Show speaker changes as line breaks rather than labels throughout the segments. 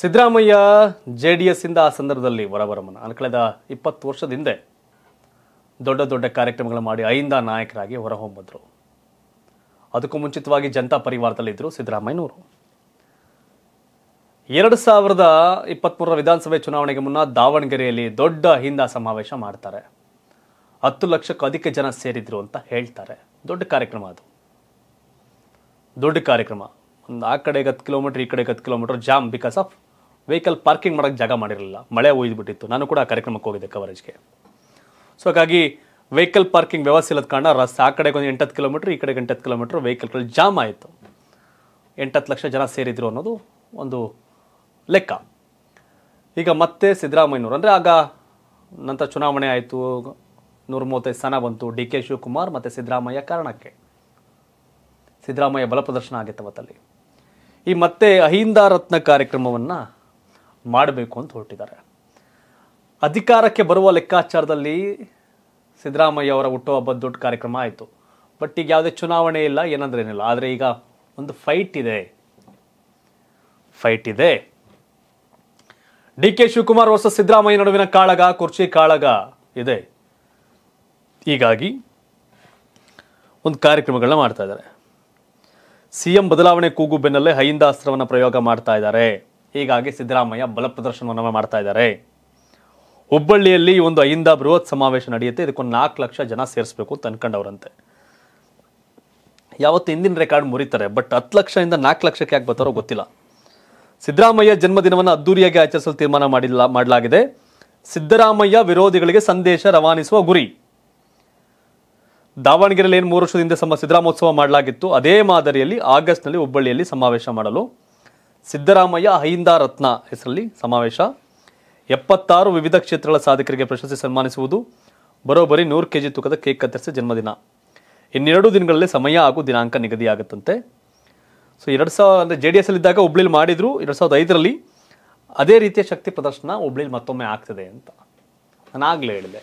Siddaramaiah J D ಇಂದ ಆ ಸಂದರ್ಭದಲ್ಲಿ ಹೊರಬರಮನ ಕಳೆದ ಇಪ್ಪತ್ತು ವರ್ಷದ ಹಿಂದೆ ದೊಡ್ಡ ದೊಡ್ಡ ಕಾರ್ಯಕ್ರಮಗಳು ಮಾಡಿ ಐಂದ ನಾಯಕರಾಗಿ ಹೊರಹೊಮ್ಮದ್ರು ಅದಕ್ಕೂ ಮುಂಚಿತವಾಗಿ ಜನತಾ ಪರಿವಾರದಲ್ಲಿದ್ದರು ಸಿದ್ದರಾಮಯ್ಯನವರು ಎರಡು ಸಾವಿರದ ಇಪ್ಪತ್ತ್ಮೂರರ ವಿಧಾನಸಭೆ ಚುನಾವಣೆಗೆ ಮುನ್ನ ದಾವಣಗೆರೆಯಲ್ಲಿ ದೊಡ್ಡ ಹಿಂದ ಸಮಾವೇಶ ಮಾಡ್ತಾರೆ ಹತ್ತು ಲಕ್ಷಕ್ಕೂ ಅಧಿಕ ಜನ ಸೇರಿದ್ರು ಅಂತ ಹೇಳ್ತಾರೆ ದೊಡ್ಡ ಕಾರ್ಯಕ್ರಮ ಅದು ದೊಡ್ಡ ಕಾರ್ಯಕ್ರಮ ಒಂದು ಆ ಕಡೆಗೆ ಹತ್ತು ಕಿಲೋಮೀಟರ್ ಈ ಕಡೆಗೆ ಹತ್ತು kilometre jam because of vehicle parking ಮಾಡೋಕೆ ಜಾಗ ಮಾಡಿರಲಿಲ್ಲ ಮಳೆ ಒಯ್ದುಬಿಟ್ಟಿತ್ತು ನಾನು ಕೂಡ ಆ ಕಾರ್ಯಕ್ರಮಕ್ಕೆ ಹೋಗಿದ್ದೆ ಕವರೇಜ್ಗೆ ಸೊ ಹಾಗಾಗಿ ವೆಹಿಕಲ್ ಪಾರ್ಕಿಂಗ್ ವ್ಯವಸ್ಥೆ ಇಲ್ಲದ ಕಾರಣ ರಸ್ತೆ ಆ ಕಡೆಗೆ ಒಂದು ಎಂಟತ್ತು ಕಿಲೋಮೀಟ್ರ್ ಈ ಕಡೆಗೆ ಎಂಟತ್ತು ಕಿಲೋಮೀಟ್ರ್ ವೆಹಿಕಲ್ಗಳು ಜಾಮ್ ಆಯಿತು ಎಂಟತ್ತು ಲಕ್ಷ ಜನ ಸೇರಿದ್ರು ಅನ್ನೋದು ಒಂದು ಲೆಕ್ಕ ಈಗ ಮತ್ತೆ ಸಿದ್ದರಾಮಯ್ಯನವರು ಅಂದರೆ ಆಗ ನಂತರ ಚುನಾವಣೆ ಆಯಿತು ನೂರ ಮೂವತ್ತೈದು ಸ್ಥಾನ ಬಂತು ಡಿ ಕೆ ಶಿವಕುಮಾರ್ ಮತ್ತು ಸಿದ್ದರಾಮಯ್ಯ ಕಾರಣಕ್ಕೆ ಸಿದ್ದರಾಮಯ್ಯ ಬಲ ಪ್ರದರ್ಶನ ಆಗಿತ್ತು ಅವತ್ತಲ್ಲಿ ಈ ಮತ್ತೆ ಅಹಿಂದ ರತ್ನ ಕಾರ್ಯಕ್ರಮವನ್ನು ಮಾಡಬೇಕು ಅಂತ ಹೊರಟಿದ್ದಾರೆ ಅಧಿಕಾರಕ್ಕೆ ಬರುವ ಲೆಕ್ಕಾಚಾರದಲ್ಲಿ ಸಿದ್ದರಾಮಯ್ಯ ಅವರ ಹುಟ್ಟುಹಬ್ಬದ ದೊಡ್ಡ ಕಾರ್ಯಕ್ರಮ ಆಯಿತು ಬಟ್ ಈಗ ಯಾವುದೇ ಚುನಾವಣೆ ಇಲ್ಲ ಏನಂದ್ರೆ ಏನಿಲ್ಲ ಆದರೆ ಈಗ ಒಂದು ಫೈಟ್ ಇದೆ ಫೈಟ್ ಇದೆ D K Shivakumar versus Siddaramaiah ನಡುವಿನ ಕಾಳಗ ಕುರ್ಚಿ ಕಾಳಗ ಇದೆ ಹೀಗಾಗಿ ಒಂದು ಕಾರ್ಯಕ್ರಮಗಳನ್ನ ಮಾಡ್ತಾ ಇದ್ದಾರೆ ಸಿಎಂ ಬದಲಾವಣೆ ಕೂಗು ಬೆನ್ನಲ್ಲೇ ಹೈಂದಾಸ್ತ್ರವನ್ನು ಪ್ರಯೋಗ ಮಾಡ್ತಾ ಇದ್ದಾರೆ ಹೀಗಾಗಿ ಸಿದ್ದರಾಮಯ್ಯ ಬಲ ಪ್ರದರ್ಶನವನ್ನು ಮಾಡ್ತಾ ಇದ್ದಾರೆ ಹುಬ್ಬಳ್ಳಿಯಲ್ಲಿ ಒಂದು ಐಂದ ಬೃಹತ್ ಸಮಾವೇಶ ನಡೆಯುತ್ತೆ ಇದಕ್ಕೊಂದು ನಾಲ್ಕು ಲಕ್ಷ ಜನ ಸೇರಿಸಬೇಕು ಅಂತ ಅನ್ಕೊಂಡವರಂತೆ ಯಾವತ್ತು ಹಿಂದಿನ ರೆಕಾರ್ಡ್ ಮುರಿತಾರೆ ಬಟ್ ಹತ್ತು ಲಕ್ಷದಿಂದ ನಾಲ್ಕು ಲಕ್ಷಕ್ಕೆ ಯಾಕೆ ಬರ್ತಾರೋ ಗೊತ್ತಿಲ್ಲ ಸಿದ್ದರಾಮಯ್ಯ ಜನ್ಮದಿನವನ್ನು ಅದ್ದೂರಿಯಾಗಿ ಆಚರಿಸಲು ತೀರ್ಮಾನ ಮಾಡಿಲ್ಲ ಮಾಡಲಾಗಿದೆ ಸಿದ್ದರಾಮಯ್ಯ ವಿರೋಧಿಗಳಿಗೆ ಸಂದೇಶ ರವಾನಿಸುವ ಗುರಿ ದಾವಣಗೆರೆಯಲ್ಲಿ ಏನು ಮೂರು ವರ್ಷದಿಂದ ಸಮ ಸಿದ್ದರಾಮೋತ್ಸವ ಮಾಡಲಾಗಿತ್ತು ಅದೇ ಮಾದರಿಯಲ್ಲಿ ಆಗಸ್ಟ್ನಲ್ಲಿ ಹುಬ್ಬಳ್ಳಿಯಲ್ಲಿ ಸಮಾವೇಶ ಮಾಡಲು ಸಿದ್ದರಾಮಯ್ಯ ಅಹಿಂದ ರತ್ನ ಹೆಸರಲ್ಲಿ ಸಮಾವೇಶ ಎಪ್ಪತ್ತಾರು ವಿವಿಧ ಕ್ಷೇತ್ರಗಳ ಸಾಧಕರಿಗೆ ಪ್ರಶಸ್ತಿ ಸನ್ಮಾನಿಸುವುದು ಬರೋಬ್ಬರಿ ನೂರು ಕೆ ಜಿ ತೂಕದ ಕೇಕ್ ಕತ್ತರಿಸಿ ಜನ್ಮದಿನ ಇನ್ನೆರಡು ದಿನಗಳಲ್ಲಿ ಸಮಯ ಹಾಗೂ ದಿನಾಂಕ ನಿಗದಿಯಾಗುತ್ತಂತೆ ಸೊ ಎರಡು ಸಾವಿರ ಅಂದರೆ ಜೆ ಡಿ ಇದ್ದಾಗ ಹುಬ್ಳಿಲಿ ಮಾಡಿದ್ರು ಎರಡು ಸಾವಿರದ ಐದರಲ್ಲಿ ಅದೇ ರೀತಿಯ ಶಕ್ತಿ ಪ್ರದರ್ಶನ ಹುಬ್ಳಿಲಿ ಮತ್ತೊಮ್ಮೆ ಆಗ್ತದೆ ಅಂತ ನಾನು ಆಗಲೇ ಹೇಳಿದೆ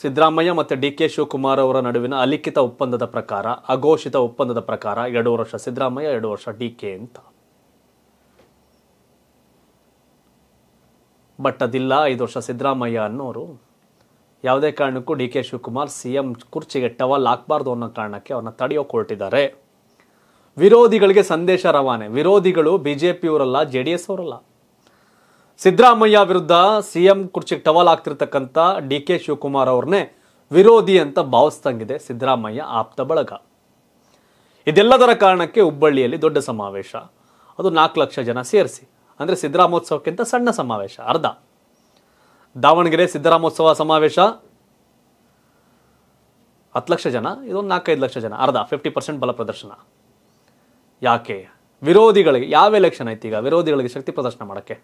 ಸಿದ್ದರಾಮಯ್ಯ ಮತ್ತು ಡಿ ಕೆ ಶಿವಕುಮಾರ್ ಅವರ ನಡುವಿನ ಅಲಿಖಿತ ಒಪ್ಪಂದದ ಪ್ರಕಾರ ಅಘೋಷಿತ ಒಪ್ಪಂದದ ಪ್ರಕಾರ ಎರಡು ವರ್ಷ ಸಿದ್ದರಾಮಯ್ಯ ಎರಡು ವರ್ಷ ಡಿ ಕೆ ಅಂತ ಬಟ್ ಅದಿಲ್ಲ ಐದು ವರ್ಷ ಸಿದ್ದರಾಮಯ್ಯ ಅನ್ನೋರು ಯಾವುದೇ ಕಾರಣಕ್ಕೂ D K Shivakumar C M ಕುರ್ಚಿಗೆ ಟವಲ್ ಹಾಕಬಾರ್ದು ಅನ್ನೋ ಕಾರಣಕ್ಕೆ ಅವ್ರನ್ನ ತಡೆಯೋ ಕೊಟ್ಟಿದ್ದಾರೆ ವಿರೋಧಿಗಳಿಗೆ ಸಂದೇಶ ರವಾನೆ ವಿರೋಧಿಗಳು ಬಿ ಜೆ ಪಿಯವರಲ್ಲ ಜೆ ಡಿ ಎಸ್ ಅವರಲ್ಲ ಸಿದ್ದರಾಮಯ್ಯ ವಿರುದ್ಧ ಸಿಎಂ ಕುರ್ಚಿಗೆ ಟವಲ್ ಆಗ್ತಿರ್ತಕ್ಕಂಥ ಡಿ ಕೆ ಶಿವಕುಮಾರ್ ಅವ್ರನ್ನೇ ವಿರೋಧಿ ಅಂತ ಭಾವಿಸ್ದಂಗಿದೆ ಸಿದ್ದರಾಮಯ್ಯ ಆಪ್ತ ಬಳಗ ಇದೆಲ್ಲದರ ಕಾರಣಕ್ಕೆ ಹುಬ್ಬಳ್ಳಿಯಲ್ಲಿ ದೊಡ್ಡ ಸಮಾವೇಶ ಅದು ನಾಲ್ಕು ಲಕ್ಷ ಜನ ಸೇರಿಸಿ ಅಂದರೆ ಸಿದ್ದರಾಮೋತ್ಸವಕ್ಕಿಂತ ಸಣ್ಣ ಸಮಾವೇಶ ಅರ್ಧ ದಾವಣಗೆರೆ ಸಿದ್ದರಾಮೋತ್ಸವ ಸಮಾವೇಶ ಹತ್ತು ಲಕ್ಷ ಜನ ಇದೊಂದು ನಾಲ್ಕೈದು ಲಕ್ಷ ಜನ ಅರ್ಧ ಫಿಫ್ಟಿ ಪರ್ಸೆಂಟ್ ಬಲ ಪ್ರದರ್ಶನ ಯಾಕೆ ವಿರೋಧಿಗಳಿಗೆ ಯಾವ ಎಲೆಕ್ಷನ್ ಐತಿ ಈಗ ವಿರೋಧಿಗಳಿಗೆ ಶಕ್ತಿ ಪ್ರದರ್ಶನ ಮಾಡೋಕ್ಕೆ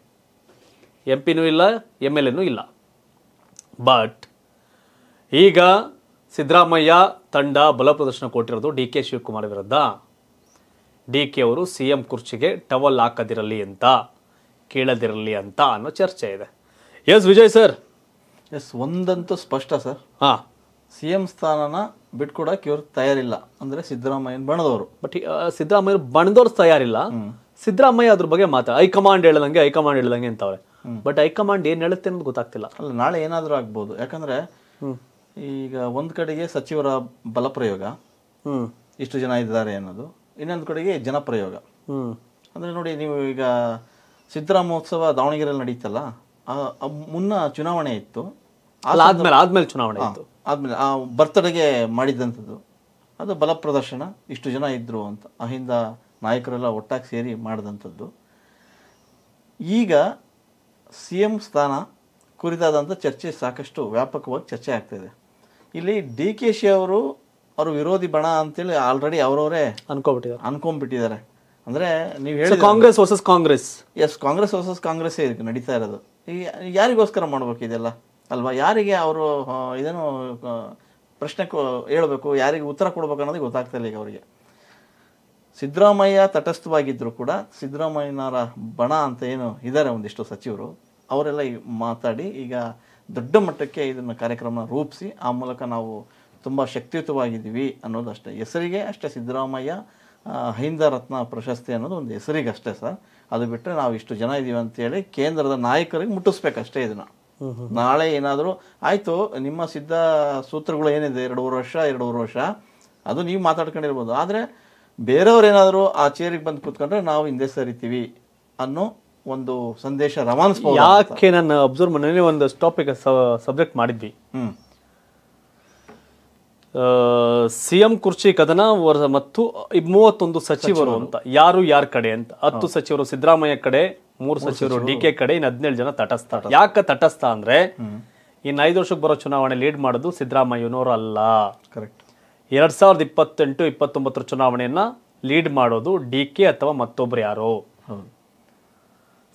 ಎಂ ಪಿನೂ ಇಲ್ಲ ಎಮ್ ಎಲ್ ಎನೂ ಇಲ್ಲ ಬಟ್ ಈಗ ಸಿದ್ದರಾಮಯ್ಯ ತಂಡ ಬಲ ಪ್ರದರ್ಶನ ಕೊಟ್ಟಿರೋದು ಡಿ ಕೆ ಶಿವಕುಮಾರ್ ವಿರುದ್ಧ ಡಿ ಕೆ ಅವರು ಸಿ ಎಂ ಕುರ್ಚಿಗೆ ಟವಲ್ ಹಾಕದಿರಲಿ ಅಂತ ಕೇಳದಿರಲಿ ಅಂತ ಅನ್ನೋ ಚರ್ಚೆ ಇದೆ ಎಸ್
ವಿಜಯ್ ಸರ್ ಎಸ್ ಒಂದಂತೂ ಸ್ಪಷ್ಟ ಸರ್ ಹಾಂ ಸಿ ಎಂ ಸ್ಥಾನನ ಬಿಟ್ಕೊಡಕ್ಕೆ ಇವ್ರು ತಯಾರಿಲ್ಲ ಅಂದರೆ ಸಿದ್ದರಾಮಯ್ಯನ ಬಣದವರು ಬಟ್ ಸಿದ್ದರಾಮಯ್ಯ ಬಣದವ್ರು ತಯಾರಿಲ್ಲ
ಸಿದ್ದರಾಮಯ್ಯ ಅದ್ರ ಬಗ್ಗೆ ಮಾತಾಡ ಹೈಕಮಾಂಡ್ ಹೇಳ್ದಂಗೆ ಹೈಕಮಾಂಡ್ ಹೇಳ್ದಂಗೆ ಅಂತವ್ರೆ ಬಟ್ ಹೈಕಮಾಂಡ್ ಏನ್ ಹೇಳುತ್ತೆ ಅನ್ನೋದು ಗೊತ್ತಾಗ್ತಿಲ್ಲ
ಅಲ್ಲ ನಾಳೆ ಏನಾದರೂ ಆಗ್ಬೋದು ಯಾಕಂದ್ರೆ ಈಗ ಒಂದ್ ಕಡೆಗೆ ಸಚಿವರ ಬಲಪ್ರಯೋಗ ಇಷ್ಟು ಜನ ಇದ್ದಾರೆ ಅನ್ನೋದು ಇನ್ನೊಂದು ಕಡೆಗೆ ಜನಪ್ರಯೋಗ ಅಂದ್ರೆ ನೋಡಿ ನೀವು ಈಗ ಸಿದ್ದರಾಮೋತ್ಸವ ದಾವಣಗೆರೆಯಲ್ಲಿ ನಡೀತಲ್ಲ ಮುನ್ನ ಚುನಾವಣೆ ಇತ್ತು ಆದ್ಮೇಲೆ ಆದ್ಮೇಲೆ ಚುನಾವಣೆ ಇತ್ತು ಆದ್ಮೇಲೆ ಆ ಬರ್ತಡೆಗೆ ಮಾಡಿದಂಥದ್ದು ಅದು ಬಲ ಪ್ರದರ್ಶನ ಇಷ್ಟು ಜನ ಇದ್ರು ಅಂತ ಅಹಿಂದ ನಾಯಕರೆಲ್ಲ ಒಟ್ಟಾಗಿ ಸೇರಿ ಮಾಡಿದಂಥದ್ದು ಈಗ ಸಿ ಎಂ ಸ್ಥಾನ ಕುರಿತಾದಂಥ ಚರ್ಚೆ ಸಾಕಷ್ಟು ವ್ಯಾಪಕವಾಗಿ ಚರ್ಚೆ ಆಗ್ತಾಯಿದೆ ಇಲ್ಲಿ ಡಿ ಕೆ ಶಿ ಅವರು ಅವರು ವಿರೋಧಿ ಬಣ ಅಂತೇಳಿ ಆಲ್ರೆಡಿ ಅವರವರೇ ಅನ್ಕೊಂಬಿಟ್ಟಿದ್ದಾರೆ ಅನ್ಕೊಂಬಿಟ್ಟಿದ್ದಾರೆ ಅಂದರೆ ನೀವು ಹೇಳಿ Congress versus Congress S Congress versus ಕಾಂಗ್ರೆಸ್ಸೇ ಇದಕ್ಕೆ ನಡೀತಾ ಇರೋದು ಈ ಯಾರಿಗೋಸ್ಕರ ಮಾಡ್ಬೇಕು ಇದೆಲ್ಲ ಅಲ್ವಾ ಯಾರಿಗೆ ಅವರು ಇದೇನು ಪ್ರಶ್ನೆ ಹೇಳಬೇಕು ಯಾರಿಗೆ ಉತ್ತರ ಕೊಡ್ಬೇಕು ಅನ್ನೋದು ಗೊತ್ತಾಗ್ತಾ ಇಲ್ಲ ಈಗ ಅವರಿಗೆ ಸಿದ್ದರಾಮಯ್ಯ ತಟಸ್ಥವಾಗಿದ್ದರೂ ಕೂಡ ಸಿದ್ದರಾಮಯ್ಯನವರ ಬಣ ಅಂತ ಏನು ಇದ್ದಾರೆ ಒಂದಿಷ್ಟು ಸಚಿವರು ಅವರೆಲ್ಲ ಮಾತಾಡಿ ಈಗ ದೊಡ್ಡ ಮಟ್ಟಕ್ಕೆ ಇದನ್ನು ಕಾರ್ಯಕ್ರಮ ರೂಪಿಸಿ ಆ ಮೂಲಕ ನಾವು ತುಂಬ ಶಕ್ತಿಯುತವಾಗಿದ್ದೀವಿ ಅನ್ನೋದು ಅಷ್ಟೇ ಹೆಸರಿಗೆ ಅಷ್ಟೇ ಸಿದ್ದರಾಮಯ್ಯ ಹೈಂದ ರತ್ನ ಪ್ರಶಸ್ತಿ ಅನ್ನೋದು ಒಂದು ಹೆಸರಿಗೆ ಅಷ್ಟೇ ಸರ್ ಅದು ಬಿಟ್ಟರೆ ನಾವು ಇಷ್ಟು ಜನ ಇದ್ದೀವಿ ಅಂತೇಳಿ ಕೇಂದ್ರದ ನಾಯಕರಿಗೆ ಮುಟ್ಟಿಸ್ಬೇಕಷ್ಟೇ ಇದನ್ನು ನಾಳೆ ಏನಾದರೂ ಆಯಿತು ನಿಮ್ಮ ಸಿದ್ಧ ಸೂತ್ರಗಳು ಏನಿದೆ ಎರಡೂವರೆ ವರ್ಷ ಎರಡೂವರೆ ವರ್ಷ ಅದು ನೀವು ಮಾತಾಡ್ಕೊಂಡಿರ್ಬೋದು ಆದರೆ ಬೇರೆಯವ್ರೇನಾದರೂ ಆ ಚೇರಿಗೆ ಬಂದು ಕೂತ್ಕೊಂಡ್ರೆ ನಾವು ಹಿಂದೆ ಸರಿತೀವಿ ಅನ್ನೋ ಒಂದು ಸಂದೇಶ ರವಾನಿಸ್ಬೋದು ಯಾಕೆ
ನಾನು ಅಬ್ಸರ್ವ್ ಮನೇಲಿ ಒಂದು ಟಾಪಿಕ್ ಸಬ್ಜೆಕ್ಟ್ ಮಾಡಿದ್ವಿ ಸಿ ಎಂ ಕುರ್ಚಿ ಕದನ ಮತ್ತು ಮೂವತ್ತೊಂದು ಸಚಿವರು ಅಂತ ಯಾರು ಯಾರ ಕಡೆ ಅಂತ ಹತ್ತು ಸಚಿವರು ಸಿದ್ದರಾಮಯ್ಯ ಕಡೆ ಮೂರು ಸಚಿವರು ಡಿ ಕೆ ಕಡೆ ಇನ್ನು ಹದಿನೇಳು ಜನ ತಟಸ್ಥ ಯಾಕೆ ತಟಸ್ಥ ಅಂದ್ರೆ ಇನ್ನು ಐದು ವರ್ಷಕ್ಕೆ ಬರೋ ಚುನಾವಣೆ ಲೀಡ್ ಮಾಡೋದು ಸಿದ್ದರಾಮಯ್ಯನವರು ಅಲ್ಲ ಕರೆಕ್ಟ್ ಎರಡ್ ಸಾವಿರದ ಇಪ್ಪತ್ತೆಂಟು ಇಪ್ಪತ್ತೊಂಬತ್ತರ ಚುನಾವಣೆಯನ್ನ ಲೀಡ್ ಮಾಡೋದು ಡಿ ಕೆ ಅಥವಾ ಮತ್ತೊಬ್ರು ಯಾರೋ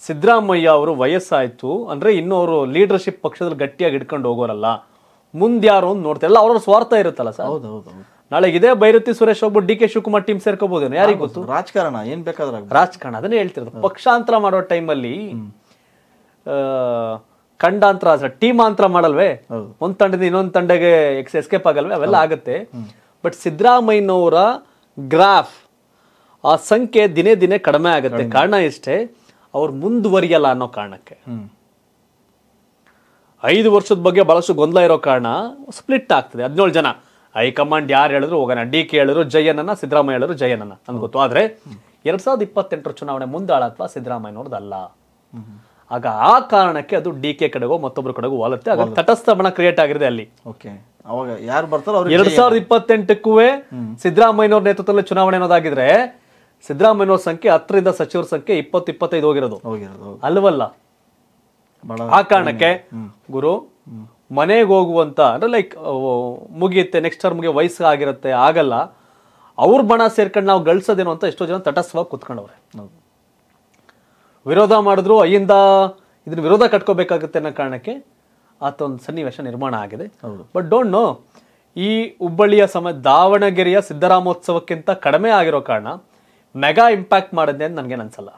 ಸಿದ್ದರಾಮಯ್ಯ ಅವರು ವಯಸ್ಸಾಯಿತು ಅಂದ್ರೆ ಇನ್ನೂ ಅವರು ಲೀಡರ್ಶಿಪ್ ಪಕ್ಷದಲ್ಲಿ ಗಟ್ಟಿಯಾಗಿ ಇಟ್ಕೊಂಡು ಹೋಗೋರಲ್ಲ ಮುಂದೆ ಯಾರು ಅಂತ ನೋಡ್ತಾರೆ ಎಲ್ಲ ಅವ್ರವ್ರ ಸ್ವಾರ್ಥ ಇರುತ್ತಲ್ಲ ಸರ್ ಹೌದು ಹೌದು ನಾಳೆ ಇದೇ ಬೈರತಿ ಸುರೇಶ್ ಒಬ್ಬ ಡಿ ಕೆ ಶಿವಕುಮಾರ್ ಟೀಮ್ ಸೇರ್ಕೋಬಹುದು ಯಾರಿಗೂ ಗೊತ್ತು ರಾಜಕಾರಣ ಏನ್ ಬೇಕಾದ್ರೆ ರಾಜಕಾರಣ ಅದನ್ನೇ ಹೇಳ್ತಿರೋದು ಪಕ್ಷಾಂತರ ಮಾಡೋ ಟೈಮಲ್ಲಿ ಖಂಡಾಂತರ ಟೀಮಾಂತರ ಮಾಡಲ್ವೇ ಒಂದ್ ತಂಡದಿಂದ ಇನ್ನೊಂದ್ ತಂಡಗೆ ಎಕ್ಸ್ ಎಸ್ಕೇಪ್ ಆಗಲ್ವೇ ಅವೆಲ್ಲ ಆಗುತ್ತೆ ಬಟ್ ಸಿದ್ದರಾಮಯ್ಯನವರ ಗ್ರಾಫ್ ಆ ಸಂಖ್ಯೆ ದಿನೇ ದಿನೇ ಕಡಿಮೆ ಆಗುತ್ತೆ ಕಾರಣ ಇಷ್ಟೇ ಅವ್ರು ಮುಂದುವರಿಯಲ್ಲ ಅನ್ನೋ ಕಾರಣಕ್ಕೆ ಐದು ವರ್ಷದ ಬಗ್ಗೆ ಬಹಳಷ್ಟು ಗೊಂದಲ ಇರೋ ಕಾರಣ ಸ್ಪ್ಲಿಟ್ ಆಗ್ತದೆ ಹದಿನೇಳು ಜನ ಹೈಕಮಾಂಡ್ ಯಾರು ಹೇಳಿದ್ರು ಹೋಗೋಣ ಡಿ ಕೆ ಹೇಳಿದ್ರು ಜಯನನ್ನ ಸಿದ್ದರಾಮಯ್ಯ ಹೇಳಿದ್ರು ಜಯನನ್ನ ನನ್ಗೆ ಗೊತ್ತು ಆದ್ರೆ ಎರಡ್ ಸಾವಿರದ ಇಪ್ಪತ್ತೆಂಟರ ಚುನಾವಣೆ ಮುಂದಾಳತ್ವ ಸಿದ್ದರಾಮಯ್ಯನವ್ರದ್ದಲ್ಲ ಆಗ ಆ ಕಾರಣಕ್ಕೆ ಅದು ಡಿ ಕೆ ಕಡೆಗೋ ಮತ್ತೊಬ್ಬರ ಕಡೆಗೂ ಹೋಲುತ್ತೆ ಆಗ ತಟಸ್ಥ ಬಣ ಕ್ರಿಯೇಟ್ ಆಗಿದೆ ಅಲ್ಲಿ
ಓಕೆ ಅವಾಗ ಯಾರು ಬರ್ತಾರೋ ಎರಡ್ ಸಾವಿರದ
ಇಪ್ಪತ್ತೆಂಟಕ್ಕೂ ಸಿದ್ದರಾಮಯ್ಯವ್ರ ನೇತೃತ್ವದಲ್ಲಿ ಚುನಾವಣೆ ಅನ್ನೋದಾಗಿದ್ರೆ ಸಿದ್ದರಾಮಯ್ಯವ್ರ ಸಂಖ್ಯೆ ಹತ್ತರಿಂದ ಸಚಿವರ ಸಂಖ್ಯೆ ಇಪ್ಪತ್ತು ಇಪ್ಪತ್ತೈದು ಹೋಗಿರೋದು ಹೋಗಿರೋದು ಅಲ್ವಲ್ಲ ಆ ಕಾರಣಕ್ಕೆ ಗುರು ಮನೆಗೆ ಹೋಗುವಂತ ಅಂದ್ರೆ ಲೈಕ್ ಮುಗಿಯುತ್ತೆ ನೆಕ್ಸ್ಟ್ ಮುಗಿಯೋ ವಯಸ್ಸು ಆಗಿರುತ್ತೆ ಆಗಲ್ಲ ಅವ್ರ ಬಣ ಸೇರ್ಕೊಂಡು ನಾವು ಗಳಿಸೋದೇನು ಅಂತ ಎಷ್ಟೋ ಜನ ತಟಸ್ಥವಾಗಿ ಕುತ್ಕೊಂಡವ್ರೆ ವಿರೋಧ ಮಾಡಿದ್ರು ಅಯ್ಯಿಂದ ಇದನ್ನ ವಿರೋಧ ಕಟ್ಕೋಬೇಕಾಗುತ್ತೆ ಅನ್ನೋ ಕಾರಣಕ್ಕೆ ಆತ ಒಂದು ಸನ್ನಿವೇಶ ನಿರ್ಮಾಣ ಆಗಿದೆ ಬಟ್ ಡೋಂಟ್ ನೋ ಈ ಹುಬ್ಬಳ್ಳಿಯ ಸಮ ದಾವಣಗೆರೆಯ ಸಿದ್ದರಾಮೋತ್ಸವಕ್ಕಿಂತ ಕಡಿಮೆ ಆಗಿರೋ ಕಾರಣ ಮೆಗಾ ಇಂಪ್ಯಾಕ್ಟ್ ಮಾಡಿದೆ ಅಂತ ನನಗೆ ಅನ್ಸಲ್ಲ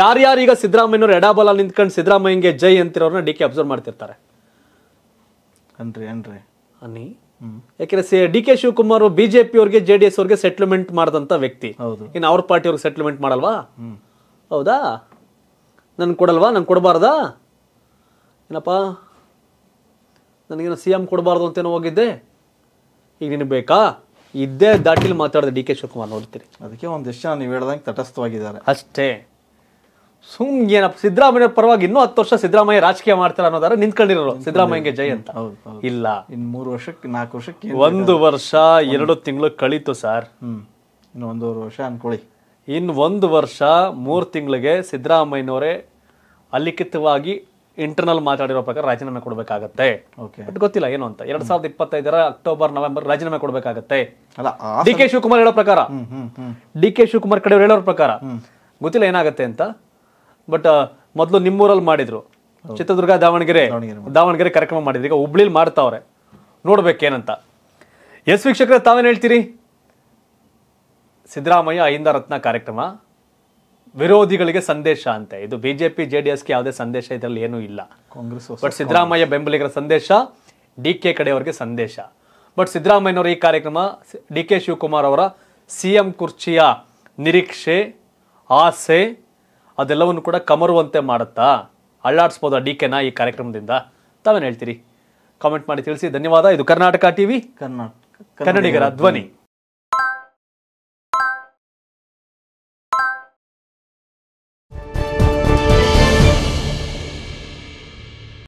ಯಾರ್ಯಾರೀಗ ಸಿದ್ದರಾಮಯ್ಯನವ್ರು ಎಡಾಬಲ ನಿಂತ್ಕೊಂಡು ಸಿದ್ದರಾಮಯ್ಯಂಗೆ ಜೈ ಅಂತಿರೋರನ್ನ ಡಿ ಕೆ ಅಬ್ಸರ್ವ್ ಮಾಡ್ತಿರ್ತಾರೆ
ಅನ್ರಿ ಅನ್ರಿ ಅನ್ನಿ
D K Shivakumar B J P ಅವ್ರಿಗೆ ಜೆ ಡಿ ಎಸ್ ಅವ್ರಿಗೆ ಸೆಟ್ಲ್ಮೆಂಟ್ ಮಾಡಿದಂಥ ವ್ಯಕ್ತಿ ಇನ್ನು ಅವ್ರ ಅವ್ರಿಗೆ ಸೆಟ್ಲ್ಮೆಂಟ್ ಮಾಡಲ್ವಾ ಹೌದಾ ನನ್ಗೆ ಕೊಡಲ್ವಾ ನಂಗೆ ಕೊಡಬಾರ್ದಾ ಏನಪ್ಪ ನನಗೇನು ಸಿ ಎಮ್ ಕೊಡಬಾರ್ದು ಅಂತೇನೋ ಹೋಗಿದ್ದೆ ಈಗ ನಿನಗೆ ಬೇಕಾ ಇದ್ದೇ ದಾಟಿಲಿ ಮಾತಾಡಿದೆ ಡಿ ಕೆ ಶಿವಕುಮಾರ್ ನೋಡ್ತೀರಿ ಅದಕ್ಕೆ ಒಂದು ನೀವು ಹೇಳ್ದಂಗೆ ತಟಸ್ಥವಾಗಿದ್ದಾರೆ ಅಷ್ಟೇ ಸುಮ್ಗೆ ಏನಪ್ಪ ಸಿದ್ದರಾಮಯ್ಯ ಪರವಾಗಿ ಇನ್ನೂ ಹತ್ತು ವರ್ಷ ಸಿದ್ದರಾಮಯ್ಯ ರಾಜಕೀಯ ಮಾಡ್ತಾರೆ ಅನ್ನೋದಾರ ನಿಂತ್ಕೊಂಡಿರೋರು ಸಿದ್ದರಾಮಯ್ಯಗೆ ಜೈ ಅಂತ ಇಲ್ಲ
ಇನ್ನು ಮೂರು ವರ್ಷಕ್ಕೆ ನಾಲ್ಕು ವರ್ಷಕ್ಕೆ ಒಂದು ವರ್ಷ ಎರಡು
ತಿಂಗಳು ಕಳೀತು ಸರ್ ಇನ್ನು ಒಂದೂವರೆ ವರ್ಷ ಅನ್ಕೊಳ್ಳಿ ಇನ್ನು ಒಂದು ವರ್ಷ ಮೂರು ತಿಂಗಳಿಗೆ ಸಿದ್ದರಾಮಯ್ಯನವರೇ ಅಲಿಖಿತವಾಗಿ ಇಂಟರ್ನಲ್ ಮಾತಾಡಿರೋ ಪ್ರಕಾರ ರಾಜೀನಾಮೆ ಕೊಡಬೇಕಾಗತ್ತೆ ಬಟ್ ಗೊತ್ತಿಲ್ಲ ಏನು ಅಂತ ಎರಡ್ ಸಾವಿರದ ಇಪ್ಪತ್ತೈದರ ಅಕ್ಟೋಬರ್ ನವೆಂಬರ್ ರಾಜೀನಾಮೆ ಕೊಡಬೇಕಾಗತ್ತೆ ಡಿ ಕೆ ಶಿವಕುಮಾರ್ ಹೇಳೋ ಪ್ರಕಾರ ಡಿ ಕೆ ಶಿವಕುಮಾರ್ ಕಡೆಯವ್ರು ಹೇಳೋ ಪ್ರಕಾರ ಗೊತ್ತಿಲ್ಲ ಏನಾಗತ್ತೆ ಅಂತ ಬಟ್ ಮೊದಲು ನಿಮ್ಮೂರಲ್ಲಿ ಮಾಡಿದ್ರು ಚಿತ್ರದುರ್ಗ ದಾವಣಗೆರೆ ದಾವಣಗೆರೆ ಕಾರ್ಯಕ್ರಮ ಮಾಡಿದ್ರು ಈಗ ಹುಬ್ಳಿಲಿ ಮಾಡ್ತಾವ್ರೆ ನೋಡ್ಬೇಕೇನಂತ ಎಸ್ ವೀಕ್ಷಕರೇ ತಾವೇನು ಹೇಳ್ತೀರಿ ಸಿದ್ದರಾಮಯ್ಯ ಐಂದ ರತ್ನ ಕಾರ್ಯಕ್ರಮ ವಿರೋಧಿಗಳಿಗೆ ಸಂದೇಶ ಅಂತೆ ಇದು ಬಿಜೆಪಿ ಜೆಡಿಎಸ್ಗೆ ಯಾವುದೇ ಸಂದೇಶ ಇದರಲ್ಲಿ ಏನೂ ಇಲ್ಲ ಕಾಂಗ್ರೆಸ್ ಬಟ್ ಸಿದ್ದರಾಮಯ್ಯ ಬೆಂಬಲಿಗರ ಸಂದೇಶ ಡಿ ಕೆ ಕಡೆಯವರಿಗೆ ಸಂದೇಶ ಬಟ್ ಸಿದ್ದರಾಮಯ್ಯನವರ ಈ ಕಾರ್ಯಕ್ರಮ ಡಿ ಕೆ ಶಿವಕುಮಾರ್ ಅವರ ಸಿ ಎಂ ಕುರ್ಚಿಯ ನಿರೀಕ್ಷೆ ಆಸೆ ಅದೆಲ್ಲವನ್ನು ಕೂಡ ಕಮರುವಂತೆ ಮಾಡುತ್ತಾ ಅಳ್ಳಾಡಿಸ್ಬೋದಾ ಡಿ ಕೆನ ಈ ಕಾರ್ಯಕ್ರಮದಿಂದ ತಾವೇನು ಹೇಳ್ತೀರಿ ಕಾಮೆಂಟ್ ಮಾಡಿ ತಿಳಿಸಿ ಧನ್ಯವಾದ ಇದು ಕರ್ನಾಟಕ ಟಿವಿ ಕರ್ನಾಟಕ ಕನ್ನಡಿಗರ ಧ್ವನಿ